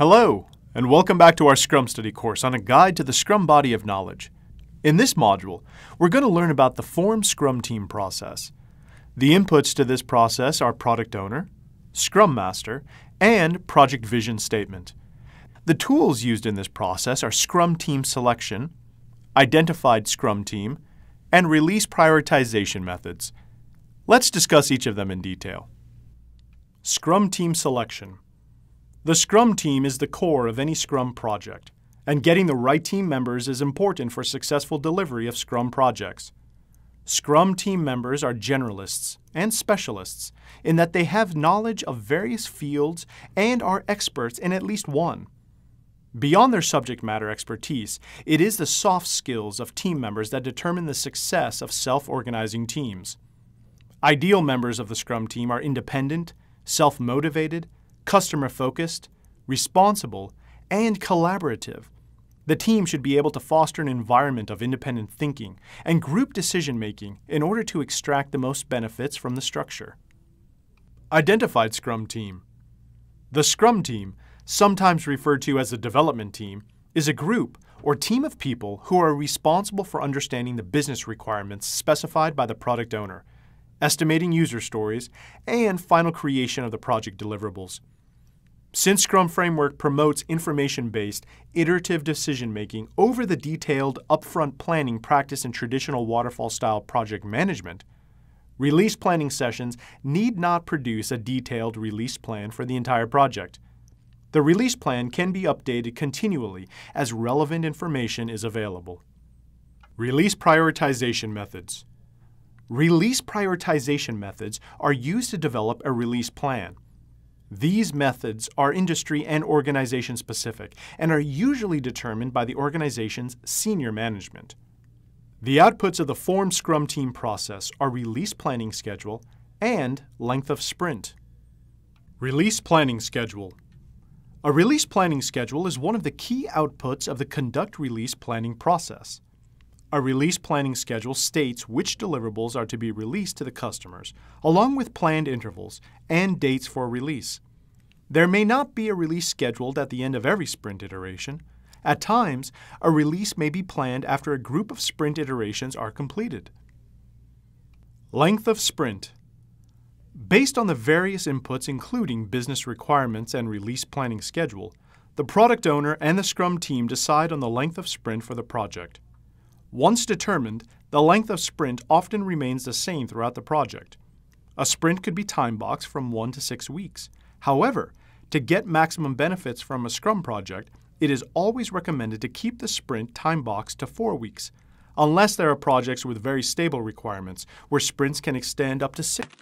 Hello, and welcome back to our Scrum Study course on a guide to the Scrum body of knowledge. In this module, we're going to learn about the Form Scrum Team process. The inputs to this process are Product Owner, Scrum Master, and Project Vision Statement. The tools used in this process are Scrum Team Selection, Identified Scrum Team, and Release Prioritization Methods. Let's discuss each of them in detail. Scrum Team Selection the Scrum team is the core of any Scrum project, and getting the right team members is important for successful delivery of Scrum projects. Scrum team members are generalists and specialists in that they have knowledge of various fields and are experts in at least one. Beyond their subject matter expertise, it is the soft skills of team members that determine the success of self-organizing teams. Ideal members of the Scrum team are independent, self-motivated, customer focused, responsible, and collaborative. The team should be able to foster an environment of independent thinking and group decision making in order to extract the most benefits from the structure. Identified Scrum Team The Scrum Team, sometimes referred to as the development team, is a group or team of people who are responsible for understanding the business requirements specified by the product owner, estimating user stories, and final creation of the project deliverables. Since Scrum Framework promotes information-based, iterative decision-making over the detailed, upfront planning practice in traditional waterfall-style project management, release planning sessions need not produce a detailed release plan for the entire project. The release plan can be updated continually as relevant information is available. Release prioritization methods. Release prioritization methods are used to develop a release plan. These methods are industry and organization specific and are usually determined by the organization's senior management. The outputs of the form Scrum team process are release planning schedule and length of sprint. Release planning schedule. A release planning schedule is one of the key outputs of the conduct release planning process. A release planning schedule states which deliverables are to be released to the customers, along with planned intervals and dates for release. There may not be a release scheduled at the end of every sprint iteration. At times, a release may be planned after a group of sprint iterations are completed. Length of sprint. Based on the various inputs including business requirements and release planning schedule, the product owner and the Scrum team decide on the length of sprint for the project. Once determined, the length of sprint often remains the same throughout the project. A sprint could be time boxed from 1 to 6 weeks. However, to get maximum benefits from a Scrum project, it is always recommended to keep the sprint time box to four weeks, unless there are projects with very stable requirements where sprints can extend up to six.